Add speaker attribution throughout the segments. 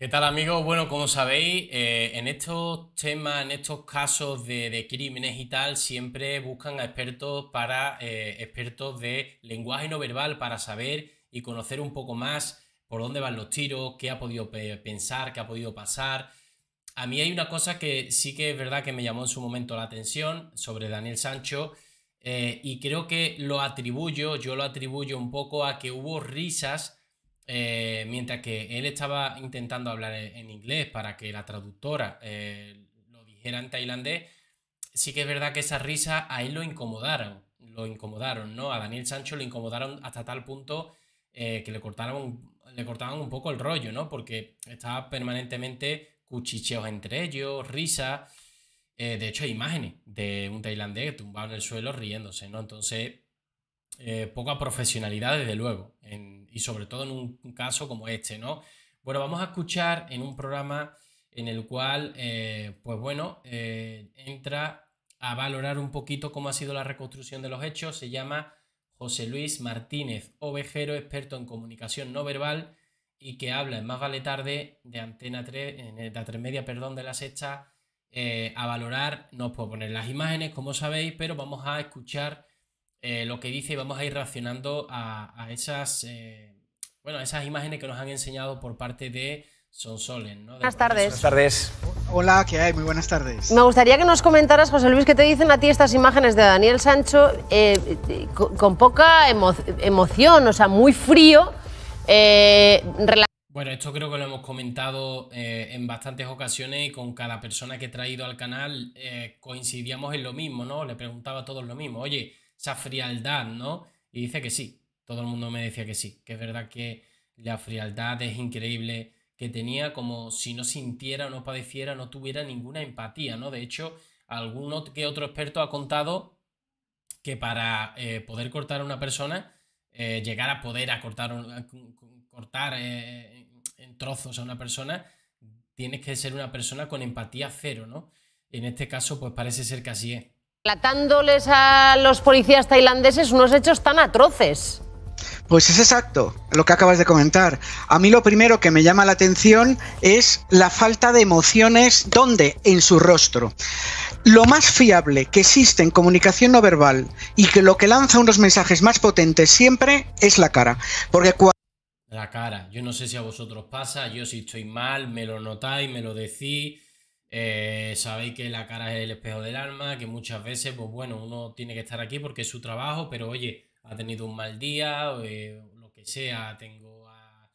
Speaker 1: ¿Qué tal amigos? Bueno, como sabéis, eh, en estos temas, en estos casos de, crímenes y tal, siempre buscan a expertos para eh, expertos de lenguaje no verbal para saber y conocer un poco más por dónde van los tiros, qué ha podido pensar, qué ha podido pasar. A mí hay una cosa que sí que es verdad que me llamó en su momento la atención sobre Daniel Sancho eh, y creo que lo atribuyo, yo lo atribuyo un poco a que hubo risas eh, mientras que él estaba intentando hablar e-, en inglés para que la traductora eh, lo dijera en tailandés, sí que es verdad que esa risa a él lo incomodaron, lo incomodaron, ¿no? A Daniel Sancho lo incomodaron hasta tal punto eh, que le cortaron, le cortaban un poco el rollo, ¿no? Porque estaba permanentemente cuchicheos entre ellos, risa de hecho, hay imágenes de un tailandés tumbado en el suelo riéndose, ¿no? Entonces, eh, poca profesionalidad, desde luego, y sobre todo en un caso como este, ¿no? Bueno, vamos a escuchar en un programa en el cual, eh, pues bueno, eh, entra a valorar un poquito cómo ha sido la reconstrucción de los hechos. Se llama José Luis Martínez Ovejero, experto en comunicación no verbal y que habla en Más Vale Tarde de Antena 3, en la 3 Media, perdón, de la sexta, a valorar, no os puedo poner las imágenes, como sabéis, pero vamos a escuchar eh, lo que dice y vamos a ir reaccionando a, esas, eh, bueno, esas imágenes que nos han enseñado por parte
Speaker 2: de Sonsolen. ¿no? buenas tardes. Buenas tardes. Hola, ¿qué hay? Muy buenas tardes. Me gustaría que
Speaker 1: nos comentaras, José Luis, qué te dicen a ti estas imágenes de Daniel Sancho eh, con, poca emoción, o sea, muy frío. Bueno, esto creo que lo hemos comentado en bastantes ocasiones y con cada persona que he traído al canal coincidíamos en lo mismo, ¿no? Le preguntaba a todos lo mismo, oye, esa frialdad, ¿no? Y dice que sí, todo el mundo me decía que sí, que es verdad que la frialdad es increíble que tenía, como si no sintiera, no padeciera, no tuviera ninguna empatía, ¿no? De hecho, algún que otro experto ha contado que para eh, poder cortar a una persona, eh, llegar a poder a cortar, cortar eh, en trozos a una persona, tienes que ser una persona con empatía cero, ¿no? En este caso, pues parece ser que así es. Platándoles a los policías tailandeses unos hechos tan atroces.
Speaker 2: Pues es exacto lo que acabas de comentar. A mí lo primero que me llama la atención es la falta de emociones, ¿dónde? En su rostro. Lo más fiable que existe en comunicación no verbal y que lo que lanza unos mensajes más potentes siempre es la cara. Porque cuando
Speaker 1: la cara. Yo no sé si a vosotros pasa, yo si estoy mal, me lo notáis, me lo decís, eh, sabéis que la cara es el espejo del alma, que muchas veces, pues bueno, uno tiene que estar aquí porque es su trabajo, pero oye, ha tenido un mal día, eh, lo que sea, tengo a,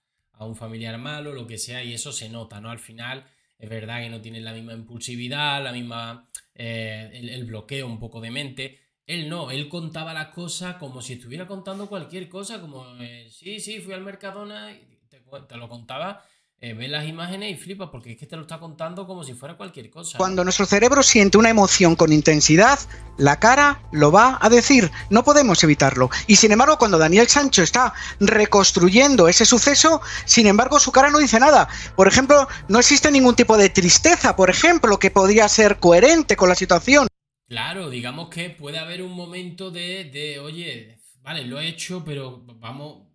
Speaker 1: un familiar malo, lo que sea, y eso se nota, ¿no? Al final es verdad que no tienen la misma impulsividad, la misma, eh, el, bloqueo un poco de mente, él no, él contaba las cosas como si estuviera contando cualquier cosa, como sí, sí, fui al Mercadona y te, te, lo contaba eh, ve las imágenes y flipa, porque es que te lo está contando como si fuera cualquier cosa. Cuando nuestro
Speaker 2: cerebro siente una emoción con intensidad, la cara lo va a decir, no podemos evitarlo. Y sin embargo, cuando Daniel Sancho está reconstruyendo ese suceso, sin embargo, su cara no dice nada. Por ejemplo, no existe ningún tipo de tristeza, por ejemplo, que podría ser coherente con la situación.
Speaker 1: Claro, digamos que puede haber un momento de oye, vale, lo he hecho, pero vamos,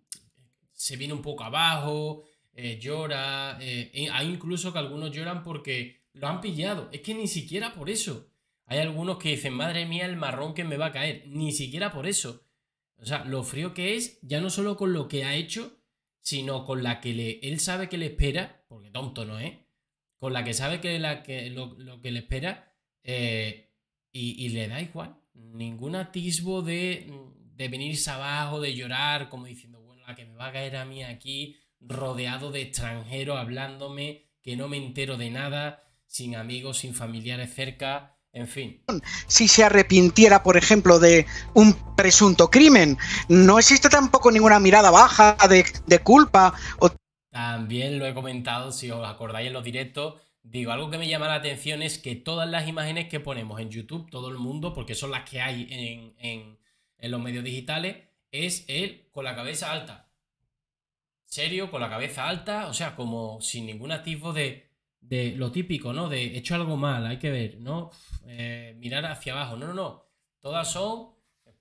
Speaker 1: se viene un poco abajo, eh, llora, eh, hay incluso que algunos lloran porque lo han pillado, es que ni siquiera por eso. Hay algunos que dicen, madre mía, el marrón que me va a caer, ni siquiera por eso. O sea, lo frío que es, ya no solo con lo que ha hecho, sino con la que le, él sabe que le espera, porque tonto no es, con la que sabe que, la lo, que le espera eh, y, le da igual, ningún atisbo de, de venirse abajo, de llorar, como diciendo, bueno, la que me va a caer a mí aquí, rodeado de extranjeros hablándome, que no me entero de nada, sin amigos, sin familiares cerca, en fin.
Speaker 2: Si se arrepintiera, por ejemplo, de un presunto crimen, no existe tampoco ninguna mirada baja de, culpa. O...
Speaker 1: También lo he comentado, si os acordáis en los directos, digo, algo que me llama la atención es que todas las imágenes que ponemos en YouTube, todo el mundo, porque son las que hay en, en, en los medios digitales, es él con la cabeza alta serio, con la cabeza alta, o sea, como sin ningún atisbo de, lo típico, ¿no? De hecho algo mal, hay que ver, ¿no? Eh, mirar hacia abajo, no, no, no. Todas son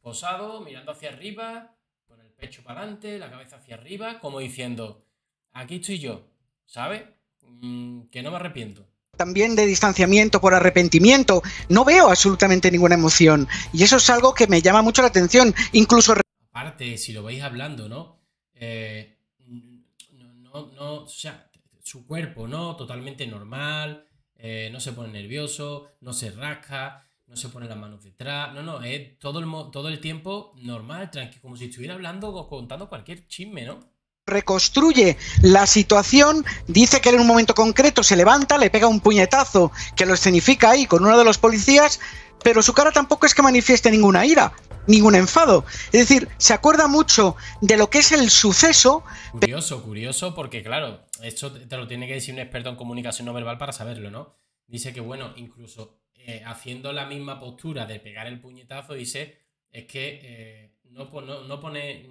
Speaker 1: posados, mirando hacia arriba, con el pecho para adelante, la cabeza hacia arriba, como diciendo, aquí estoy yo, ¿sabes? Mm, que no me arrepiento
Speaker 2: también de distanciamiento por arrepentimiento. No veo absolutamente ninguna emoción. Y eso es algo que me llama mucho la atención. Incluso. Aparte,
Speaker 1: si lo vais hablando, ¿no? Eh, no, no, o sea, su cuerpo, ¿no? Totalmente normal, eh, no se pone nervioso, no se rasca, no se pone las manos detrás, no, no, es todo el, todo el tiempo normal, tranquilo, como si estuviera hablando o contando cualquier chisme, ¿no?
Speaker 2: reconstruye la situación, dice que en un momento concreto se levanta, le pega un puñetazo que lo escenifica ahí con uno de los policías, pero su cara tampoco es que manifieste ninguna ira ningún enfado. Es decir, se acuerda mucho de lo que es el suceso.
Speaker 1: Curioso, curioso, porque claro, esto te lo tiene que decir un experto en comunicación no verbal para saberlo, ¿no? Dice que, bueno, incluso eh, haciendo la misma postura de pegar el puñetazo, dice, es que eh, no, no, pone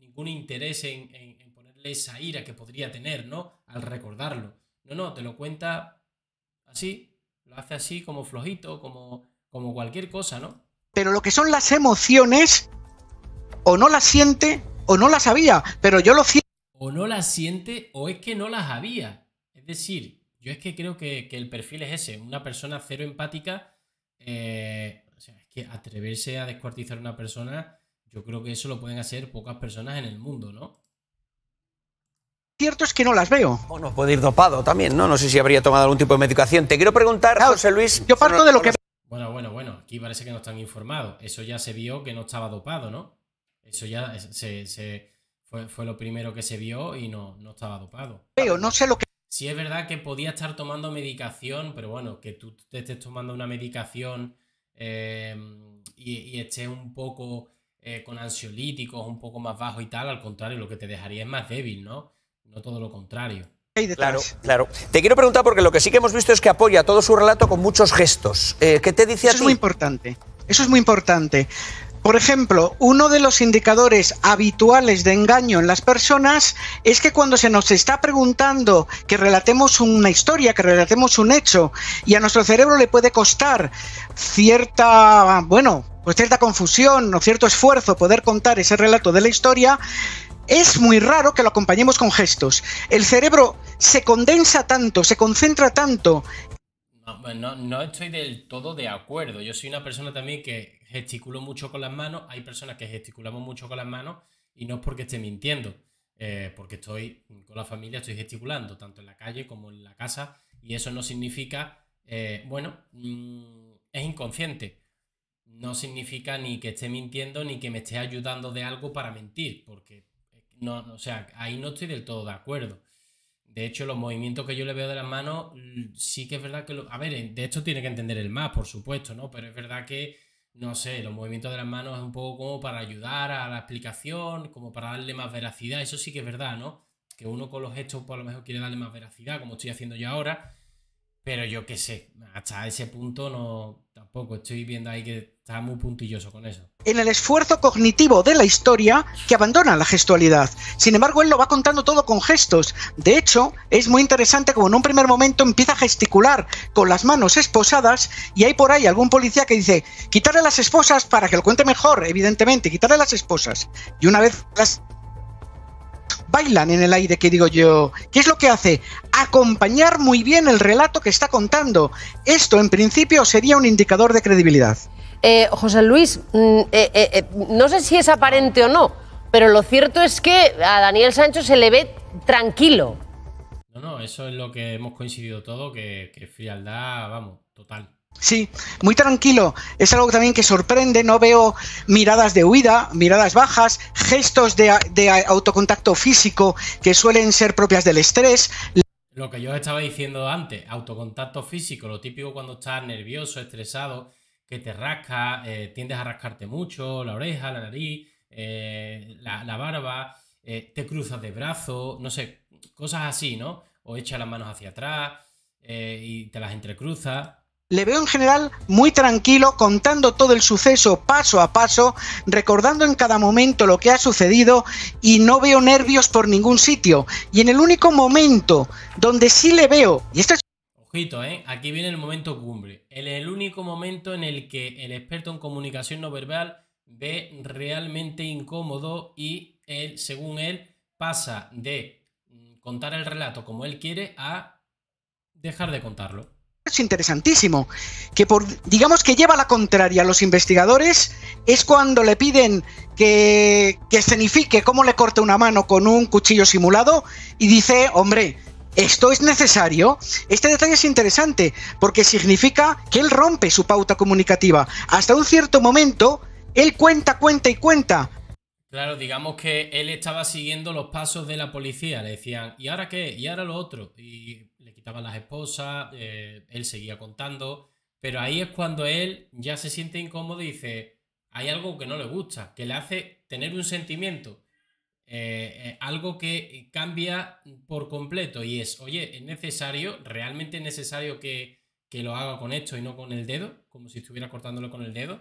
Speaker 1: ningún interés en, ponerle esa ira que podría tener, ¿no? Al recordarlo. No, no, te lo cuenta así, lo hace así como flojito, como, como cualquier cosa, ¿no?
Speaker 2: pero lo que son las emociones, o no las siente, o no las había, pero yo lo siento.
Speaker 1: O no las siente, o es que no las había. Es decir, yo es que creo que, el perfil es ese, una persona cero empática. Eh, o sea, es que atreverse a descuartizar a una persona, yo creo que eso lo pueden hacer pocas personas en el mundo, ¿no?
Speaker 2: cierto es que no las veo. Bueno, puede ir dopado también, ¿no? No sé si habría tomado algún tipo de medicación. Te quiero preguntar, José Luis. Yo parto de lo que
Speaker 1: bueno, bueno, bueno, aquí parece que no están informados. Eso ya se vio que no estaba dopado, ¿no? Eso ya se, fue, lo primero que se vio y no, no estaba dopado.
Speaker 2: Pero no sé lo que...
Speaker 1: Sí es verdad que podía estar tomando medicación, pero bueno, que tú te estés tomando una medicación eh, y, estés un poco eh, con ansiolíticos, un poco más bajo y tal, al contrario, lo que te dejaría es más débil, ¿no? No todo lo contrario.
Speaker 2: Claro, claro. Te quiero preguntar porque lo que sí que hemos visto es que apoya todo su relato con muchos gestos. Eh, ¿Qué te dice Eso a ti? es muy importante. Eso es muy importante. Por ejemplo, uno de los indicadores habituales de engaño en las personas es que cuando se nos está preguntando que relatemos una historia, que relatemos un hecho, y a nuestro cerebro le puede costar cierta, bueno, pues cierta confusión o cierto esfuerzo poder contar ese relato de la historia, es muy raro que lo acompañemos con gestos. El cerebro se condensa tanto, se concentra tanto.
Speaker 1: Pues no, estoy del todo de acuerdo. Yo soy una persona también que gesticulo mucho con las manos. Hay personas que gesticulamos mucho con las manos y no es porque esté mintiendo. Eh, porque estoy con la familia, estoy gesticulando, tanto en la calle como en la casa, y eso no significa, eh, bueno, mm, es inconsciente. No significa ni que esté mintiendo ni que me esté ayudando de algo para mentir, porque no, o sea, ahí no estoy del todo de acuerdo. De hecho, los movimientos que yo le veo de las manos, mm, sí que es verdad que... Lo, a ver, de esto tiene que entender el más, por supuesto, ¿no? Pero es verdad que, no sé, los movimientos de las manos es un poco como para ayudar a la explicación, como para darle más veracidad. Eso sí que es verdad, ¿no? Que uno con los gestos, por lo mejor quiere darle más veracidad, como estoy haciendo yo ahora. Pero yo qué sé, hasta ese punto no tampoco estoy viendo ahí que está muy puntilloso con eso.
Speaker 2: En el esfuerzo cognitivo de la historia que abandona la gestualidad. Sin embargo, él lo va contando todo con gestos. De hecho, es muy interesante como en un primer momento empieza a gesticular con las manos esposadas y hay por ahí algún policía que dice, quitarle las esposas para que lo cuente mejor, evidentemente, quitarle las esposas. Y una vez las bailan en el aire, que digo yo. ¿Qué es lo que hace? Acompañar muy bien el relato que está contando. Esto, en principio, sería un indicador de credibilidad.
Speaker 1: Eh, José Luis, mm, eh, eh, no sé si es aparente o no, pero lo cierto es que a Daniel Sancho se le ve tranquilo. No, no, eso es lo que hemos coincidido todo, que, que frialdad, vamos, total.
Speaker 2: Sí, muy tranquilo. Es algo también que sorprende. No veo miradas de huida, miradas bajas, gestos de, autocontacto físico que suelen ser propias del estrés.
Speaker 1: Lo que yo estaba diciendo antes, autocontacto físico, lo típico cuando estás nervioso, estresado, que te rasca, eh, tiendes a rascarte mucho, la oreja, la nariz, eh, la, barba, eh, te cruzas de brazo, no sé, cosas así, ¿no? O echa las manos hacia atrás y te las entrecruzas
Speaker 2: le veo en general muy tranquilo contando todo el suceso paso a paso, recordando en cada momento lo que ha sucedido y no veo nervios por ningún sitio. Y en el único momento donde sí le veo, y esto es...
Speaker 1: Ojito, ¿eh? aquí viene el momento cumbre. El, el único momento en el que el experto en comunicación no verbal ve realmente incómodo y él, según él, pasa de contar el relato como él quiere a dejar de contarlo
Speaker 2: interesantísimo, que por, digamos que lleva la contraria a los investigadores, es cuando le piden que, que escenifique cómo le corta una mano con un cuchillo simulado y dice, hombre, esto es necesario. Este detalle es interesante porque significa que él rompe su pauta comunicativa. Hasta un cierto momento, él cuenta, cuenta y cuenta.
Speaker 1: Claro, digamos que él estaba siguiendo los pasos de la policía. Le decían, ¿y ahora qué? ¿Y ahora lo otro? Y quitaban las esposas, eh, él seguía contando, pero ahí es cuando él ya se siente incómodo y dice, hay algo que no le gusta, que le hace tener un sentimiento, eh, eh, algo que cambia por completo y es, oye, ¿es necesario, realmente necesario que, que lo haga con esto y no con el dedo, como si estuviera cortándolo con el dedo?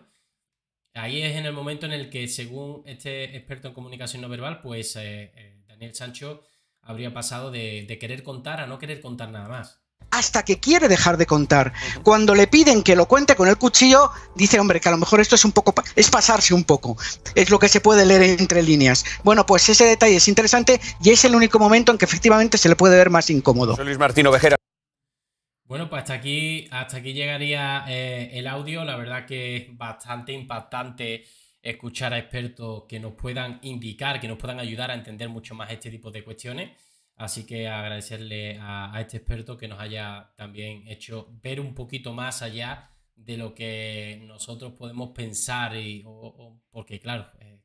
Speaker 1: Ahí es en el momento en el que, según este experto en comunicación no verbal, pues Daniel Sancho habría pasado de, querer contar a no querer contar nada más
Speaker 2: hasta que quiere dejar de contar. Cuando le piden que lo cuente con el cuchillo, dice, hombre, que a lo mejor esto es un poco, es pasarse un poco. Es lo que se puede leer entre líneas. Bueno, pues ese detalle es interesante y es el único momento en que efectivamente se le puede ver más incómodo. Luis Martino Vejera.
Speaker 1: Bueno, pues hasta aquí, hasta aquí llegaría eh, el audio. La verdad que es bastante impactante escuchar a expertos que nos puedan indicar, que nos puedan ayudar a entender mucho más este tipo de cuestiones. Así que agradecerle a, este experto que nos haya también hecho ver un poquito más allá de lo que nosotros podemos pensar y porque claro, eh,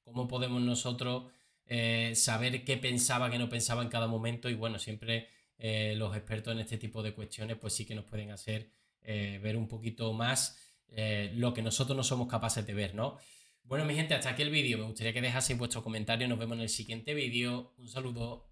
Speaker 1: cómo podemos nosotros eh, saber qué pensaba, qué no pensaba en cada momento y bueno, siempre eh, los expertos en este tipo de cuestiones pues sí que nos pueden hacer ver un poquito más eh, lo que nosotros no somos capaces de ver, ¿no? Bueno, mi gente, hasta aquí el vídeo. Me gustaría que dejaseis vuestro comentario. Nos vemos en el siguiente vídeo. Un saludo.